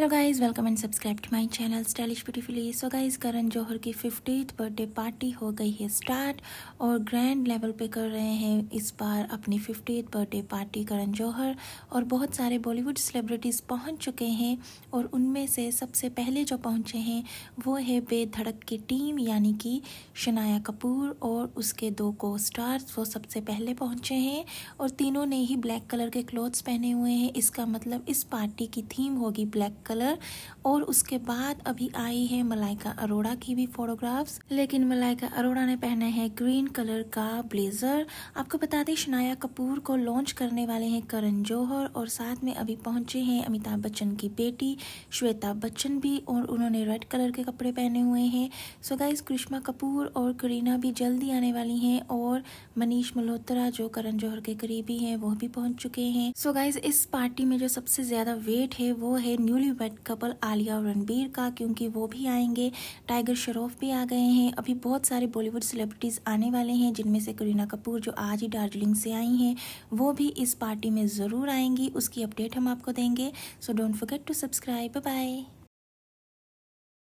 hello guys welcome and subscribe to my channel stylish beautifully so guys Karan Johar की fiftieth birthday party हो गई है start और grand level पे कर रहे हैं इस बार अपनी fiftieth birthday party Karan Johar और बहुत सारे बॉलीवुड सेलिब्रिटीज़ पहुंच चुके हैं और उनमें से सबसे पहले जो पहुंचे हैं वो है बेधड़क की टीम यानी कि शनाया कपूर और उसके दो को स्टार्स वो सबसे पहले पहुँचे हैं और तीनों ने ही ब्लैक कलर के क्लोथ्स पहने हुए हैं इसका मतलब इस पार्टी की थीम होगी ब्लैक कलर और उसके बाद अभी आई है मलाइका अरोड़ा की भी फोटोग्राफ्स लेकिन मलाइका अरोड़ा ने पहना है ग्रीन कलर का ब्लेजर आपको बता दें शनाया कपूर को लॉन्च करने वाले हैं करण जौहर और साथ में अभी पहुंचे हैं अमिताभ बच्चन की बेटी श्वेता बच्चन भी और उन्होंने रेड कलर के कपड़े पहने हुए हैं सो गाइज करिश्मा कपूर और करीना भी जल्दी आने वाली है और मनीष मल्होत्रा जो करण जौहर के करीबी है वो भी पहुंच चुके हैं सो गाइज इस पार्टी में जो सबसे ज्यादा वेट है वो है न्यूली वेट कपल आलिया और रणबीर का क्योंकि वो भी आएंगे टाइगर शरोफ भी आ गए हैं अभी बहुत सारे बॉलीवुड सेलिब्रिटीज़ आने वाले हैं जिनमें से करीना कपूर जो आज ही दार्जिलिंग से आई हैं वो भी इस पार्टी में ज़रूर आएंगी उसकी अपडेट हम आपको देंगे so don't forget to subscribe bye